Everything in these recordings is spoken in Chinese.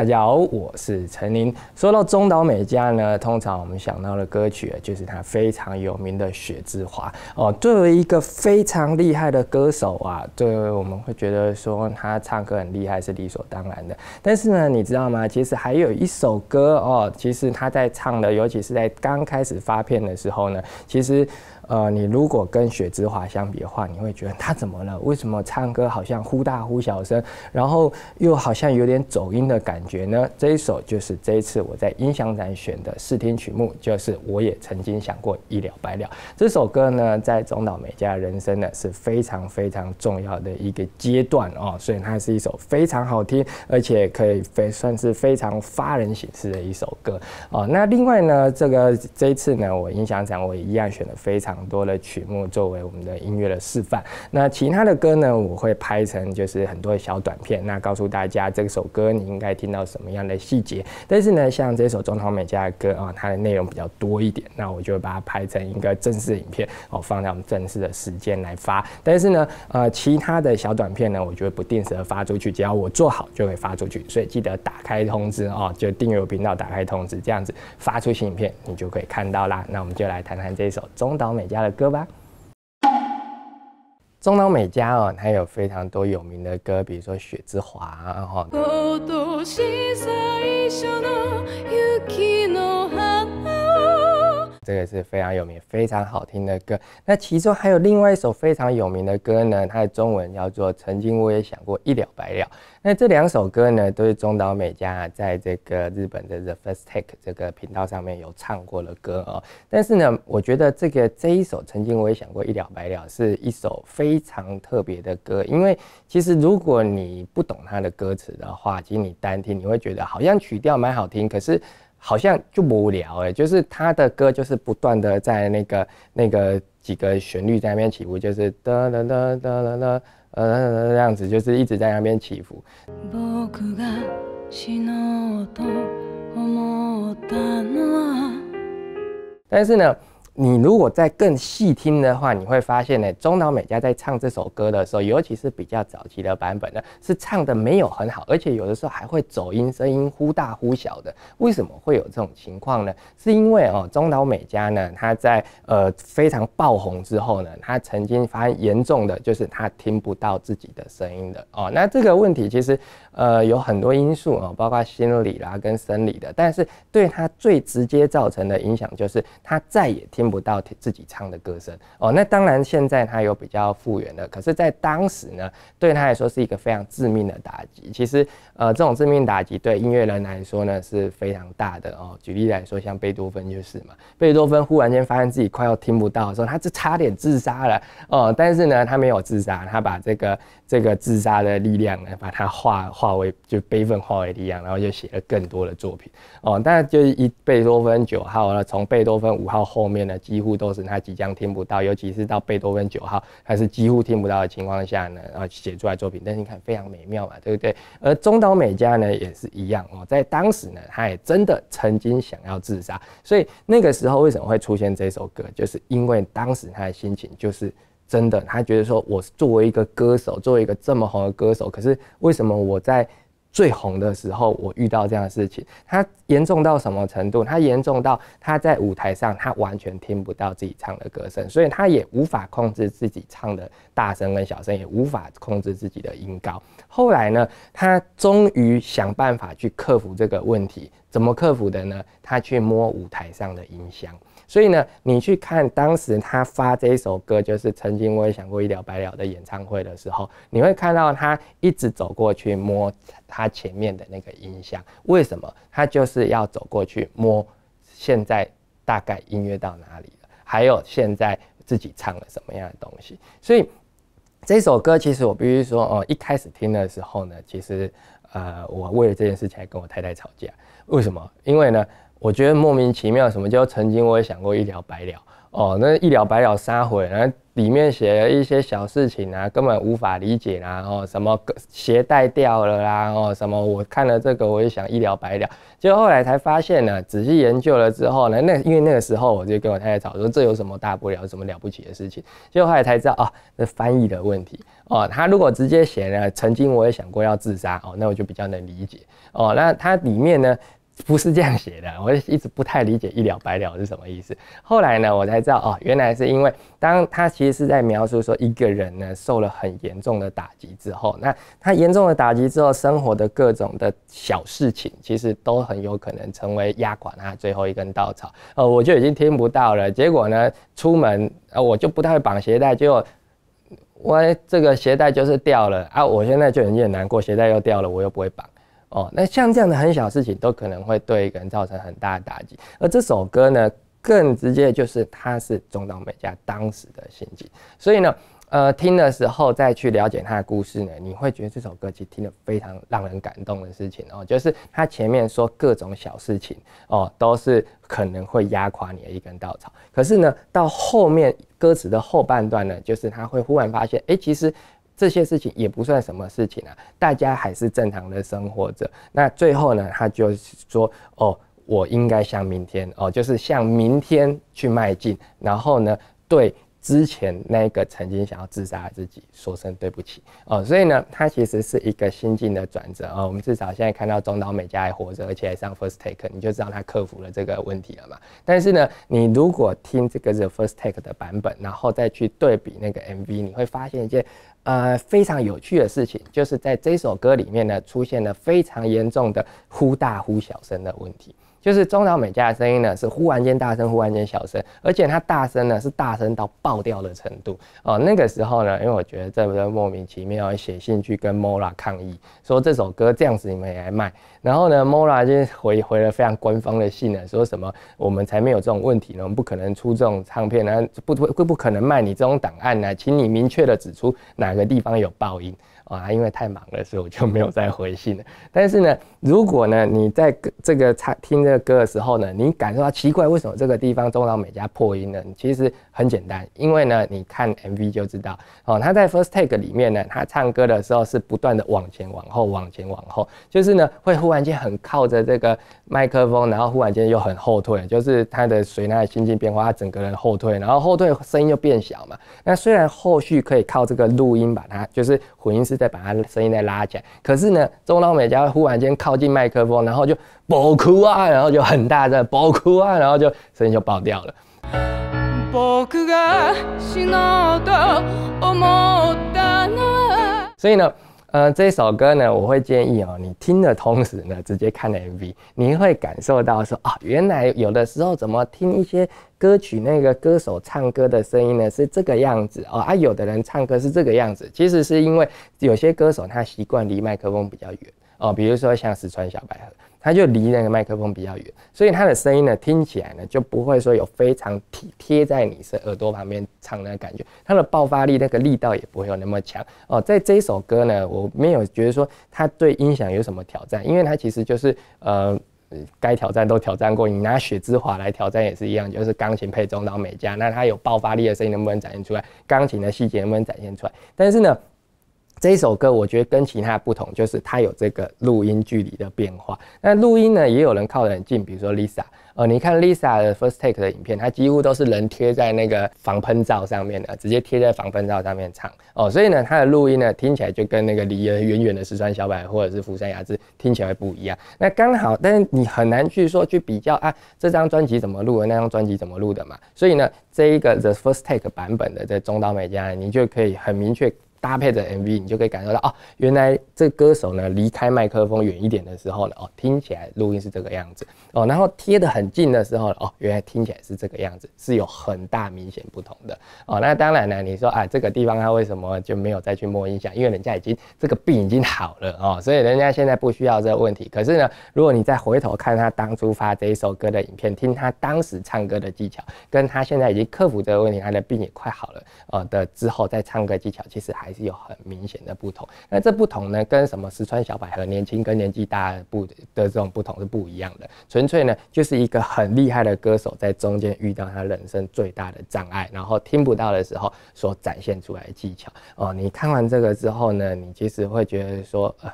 大家好，我是陈琳。说到中岛美嘉呢，通常我们想到的歌曲就是她非常有名的《雪之华》哦。作为一个非常厉害的歌手啊，为我们会觉得说她唱歌很厉害是理所当然的。但是呢，你知道吗？其实还有一首歌哦，其实她在唱的，尤其是在刚开始发片的时候呢，其实。呃，你如果跟雪之华相比的话，你会觉得他怎么了？为什么唱歌好像忽大忽小声，然后又好像有点走音的感觉呢？这一首就是这一次我在音响展选的试听曲目，就是我也曾经想过一了百了。这首歌呢，在中岛美嘉人生呢是非常非常重要的一个阶段哦，所以它是一首非常好听，而且可以非算是非常发人省思的一首歌哦。那另外呢，这个这一次呢，我音响展我也一样选的非常。很多的曲目作为我们的音乐的示范，那其他的歌呢，我会拍成就是很多小短片，那告诉大家这首歌你应该听到什么样的细节。但是呢，像这首中岛美嘉的歌啊，它的内容比较多一点，那我就把它拍成一个正式影片哦，放在我们正式的时间来发。但是呢，呃，其他的小短片呢，我就会不定时的发出去，只要我做好就会发出去。所以记得打开通知哦，就订阅频道打开通知，这样子发出新影片你就可以看到啦。那我们就来谈谈这首中岛美。家的歌吧，中岛美嘉哦，他有非常多有名的歌，比如说《雪之华》哈。这个是非常有名、非常好听的歌。那其中还有另外一首非常有名的歌呢，它的中文叫做《曾经我也想过一了百了》。那这两首歌呢，都是中岛美嘉在这个日本的 The First Take 这个频道上面有唱过的歌哦。但是呢，我觉得这个这一首《曾经我也想过一了百了》是一首非常特别的歌，因为其实如果你不懂它的歌词的话，其实你单听你会觉得好像曲调蛮好听，可是。好像就无聊哎，就是他的歌就是不断的在那个那个几个旋律在那边起伏，就是哒哒哒哒哒哒呃这样子，就是一直在那边起伏。但是呢。你如果再更细听的话，你会发现呢，中岛美嘉在唱这首歌的时候，尤其是比较早期的版本呢，是唱的没有很好，而且有的时候还会走音，声音忽大忽小的。为什么会有这种情况呢？是因为哦，中岛美嘉呢，她在呃非常爆红之后呢，她曾经发现严重的就是她听不到自己的声音的哦。那这个问题其实呃有很多因素哦，包括心理啦跟生理的，但是对她最直接造成的影响就是她再也听不到自己唱的歌声哦，那当然现在他有比较复原的，可是，在当时呢，对他来说是一个非常致命的打击。其实，呃，这种致命打击对音乐人来说呢是非常大的哦。举例来说，像贝多芬就是嘛，贝多芬忽然间发现自己快要听不到的时候，他是差点自杀了哦，但是呢，他没有自杀，他把这个这个自杀的力量呢，把它化化为就悲愤化为力量，然后就写了更多的作品哦。但就是一贝多芬九号呢，从贝多芬五号后面呢。几乎都是他即将听不到，尤其是到贝多芬九号，他是几乎听不到的情况下呢，然后写出来作品。但是你看非常美妙嘛，对不对？而中岛美嘉呢也是一样哦，在当时呢，他也真的曾经想要自杀。所以那个时候为什么会出现这首歌？就是因为当时他的心情就是真的，他觉得说，我作为一个歌手，作为一个这么红的歌手，可是为什么我在最红的时候，我遇到这样的事情，他严重到什么程度？他严重到他在舞台上，他完全听不到自己唱的歌声，所以他也无法控制自己唱的大声跟小声，也无法控制自己的音高。后来呢，他终于想办法去克服这个问题，怎么克服的呢？他去摸舞台上的音箱。所以呢，你去看当时他发这一首歌，就是曾经我也想过一了百了的演唱会的时候，你会看到他一直走过去摸他前面的那个音箱，为什么？他就是要走过去摸，现在大概音乐到哪里了，还有现在自己唱了什么样的东西。所以这首歌其实我必须说，哦，一开始听的时候呢，其实呃，我为了这件事情还跟我太太吵架，为什么？因为呢。我觉得莫名其妙，什么就曾经我也想过一了百了哦，那一了百了杀回来，里面写了一些小事情啊，根本无法理解啦哦，什么鞋带掉了啦哦，什么我看了这个我也想一了百了，结果后来才发现呢，仔细研究了之后呢，那因为那个时候我就跟我太太吵说这有什么大不了，什么了不起的事情，结果后来才知道啊，那翻译的问题哦，他如果直接写了，曾经我也想过要自杀哦，那我就比较能理解哦，那它里面呢。不是这样写的，我一直不太理解“一了百了”是什么意思。后来呢，我才知道哦，原来是因为当他其实是在描述说，一个人呢受了很严重的打击之后，那他严重的打击之后，生活的各种的小事情，其实都很有可能成为压垮他最后一根稻草。呃，我就已经听不到了。结果呢，出门呃，我就不太会绑鞋带，结果 我这个鞋带就是掉了啊。我现在就有点难过，鞋带又掉了，我又不会绑。哦，那像这样的很小事情都可能会对一个人造成很大的打击，而这首歌呢，更直接就是他是中岛美嘉当时的心境。所以呢，呃，听的时候再去了解他的故事呢，你会觉得这首歌其实听了非常让人感动的事情哦，就是他前面说各种小事情哦，都是可能会压垮你的一根稻草，可是呢，到后面歌词的后半段呢，就是他会忽然发现，哎，其实。这些事情也不算什么事情啊，大家还是正常的生活着。那最后呢，他就是说，哦，我应该向明天，哦，就是向明天去迈进。然后呢，对。之前那个曾经想要自杀的自己，说声对不起哦，所以呢，它其实是一个心境的转折哦。我们至少现在看到中岛美嘉还活着，而且还上 First Take》，你就知道他克服了这个问题了嘛。但是呢，你如果听这个《The First Take》的版本，然后再去对比那个 MV，你会发现一件呃非常有趣的事情，就是在这首歌里面呢，出现了非常严重的忽大忽小声的问题。就是中岛美嘉的声音呢，是忽然间大声，忽然间小声，而且它大声呢是大声到爆掉的程度哦。那个时候呢，因为我觉得这不莫名其妙写信去跟 Mora 抗议，说这首歌这样子你们也来卖，然后呢 Mora 就回回了非常官方的信呢，说什么我们才没有这种问题呢，我们不可能出这种唱片呢，不不不不可能卖你这种档案呢，请你明确的指出哪个地方有爆音。啊，因为太忙了，所以我就没有再回信了。但是呢，如果呢你在这个唱听这个歌的时候呢，你感受到奇怪，为什么这个地方中岛美嘉破音了？其实很简单，因为呢你看 MV 就知道哦，他在 first take 里面呢，他唱歌的时候是不断的往前往后，往前往后，就是呢会忽然间很靠着这个麦克风，然后忽然间又很后退，就是他的随他的心境变化，他整个人后退，然后后退声音又变小嘛。那虽然后续可以靠这个录音把它就是混音是。再把的声音再拉起来，可是呢，中岛美嘉忽然间靠近麦克风，然后就爆哭啊，然后就很大声爆哭啊，然后就声音就爆掉了。所以呢。呃，这首歌呢，我会建议哦，你听的同时呢，直接看 MV，你会感受到说啊，原来有的时候怎么听一些歌曲，那个歌手唱歌的声音呢是这个样子哦，啊，有的人唱歌是这个样子，其实是因为有些歌手他习惯离麦克风比较远哦，比如说像四川小百合。它就离那个麦克风比较远，所以它的声音呢，听起来呢，就不会说有非常贴贴在你耳耳朵旁边唱那感觉，它的爆发力那个力道也不会有那么强哦。在这一首歌呢，我没有觉得说它对音响有什么挑战，因为它其实就是呃，该挑战都挑战过。你拿《雪之华》来挑战也是一样，就是钢琴配中岛美嘉，那它有爆发力的声音能不能展现出来？钢琴的细节能不能展现出来？但是呢？这一首歌我觉得跟其他不同，就是它有这个录音距离的变化。那录音呢，也有人靠得很近，比如说 Lisa。呃，你看 Lisa 的 first take 的影片，它几乎都是人贴在那个防喷罩上面的，直接贴在防喷罩上面唱。哦，所以呢，它的录音呢听起来就跟那个离人远远的石川小百合或者是福山雅治听起来不一样。那刚好，但是你很难去说去比较啊，这张专辑怎么录的，那张专辑怎么录的嘛。所以呢，这一个 the first take 版本的这中岛美嘉，你就可以很明确。搭配着 MV，你就可以感受到哦，原来这歌手呢，离开麦克风远一点的时候呢，哦，听起来录音是这个样子哦，然后贴的很近的时候，哦，原来听起来是这个样子，是有很大明显不同的哦。那当然呢，你说啊，这个地方他为什么就没有再去摸一下？因为人家已经这个病已经好了哦，所以人家现在不需要这个问题。可是呢，如果你再回头看他当初发这一首歌的影片，听他当时唱歌的技巧，跟他现在已经克服这个问题，他的病也快好了呃的之后再唱歌技巧，其实还。还是有很明显的不同。那这不同呢，跟什么石川小百合年轻跟年纪大不的这种不同是不一样的。纯粹呢，就是一个很厉害的歌手在中间遇到他人生最大的障碍，然后听不到的时候所展现出来的技巧哦。你看完这个之后呢，你其实会觉得说，呃，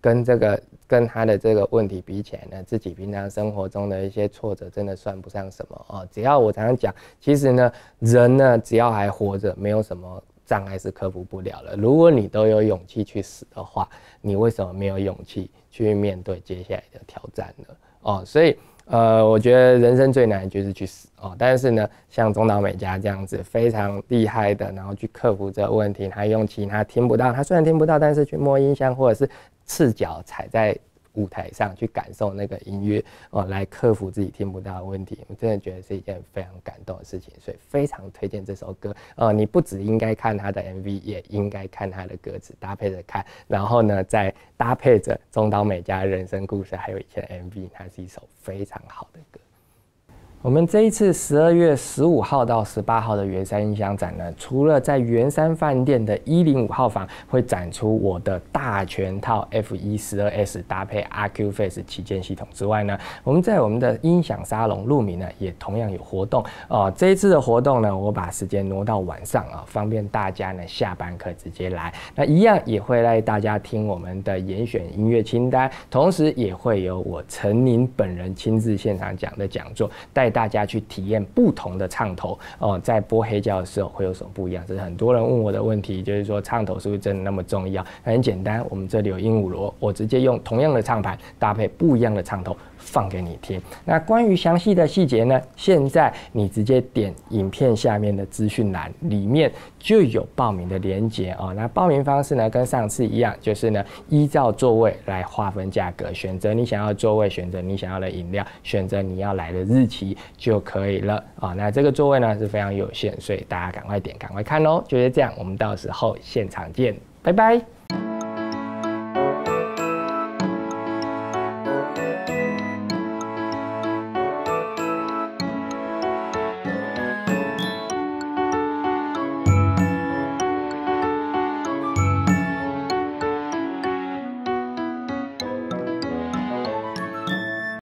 跟这个跟他的这个问题比起来呢，自己平常生活中的一些挫折真的算不上什么哦。只要我常常讲，其实呢，人呢，只要还活着，没有什么。障碍是克服不了了。如果你都有勇气去死的话，你为什么没有勇气去面对接下来的挑战呢？哦，所以呃，我觉得人生最难就是去死哦。但是呢，像中岛美嘉这样子非常厉害的，然后去克服这个问题，他用其他听不到，他虽然听不到，但是去摸音箱或者是赤脚踩在。舞台上去感受那个音乐，哦，来克服自己听不到的问题，我真的觉得是一件非常感动的事情，所以非常推荐这首歌。哦，你不只应该看他的 MV，也应该看他的歌词，搭配着看，然后呢，再搭配着中岛美嘉人生故事，还有以前 MV，它是一首非常好的歌。我们这一次十二月十五号到十八号的圆山音响展呢，除了在圆山饭店的一零五号房会展出我的大全套 F 一十二 S 搭配 RQ Face 旗舰系统之外呢，我们在我们的音响沙龙露米呢也同样有活动哦。这一次的活动呢，我把时间挪到晚上啊，方便大家呢下班可直接来。那一样也会带大家听我们的严选音乐清单，同时也会有我陈宁本人亲自现场讲的讲座。带带大家去体验不同的唱头哦，在播黑胶的时候会有什么不一样？这是很多人问我的问题，就是说唱头是不是真的那么重要？很简单，我们这里有鹦鹉螺，我直接用同样的唱盘搭配不一样的唱头放给你听。那关于详细的细节呢？现在你直接点影片下面的资讯栏，里面就有报名的链接哦。那报名方式呢，跟上次一样，就是呢依照座位来划分价格，选择你想要座位，选择你想要的饮料，选择你要来的日期。就可以了啊！那这个座位呢是非常有限，所以大家赶快点，赶快看喽！就是这样，我们到时候现场见，拜拜。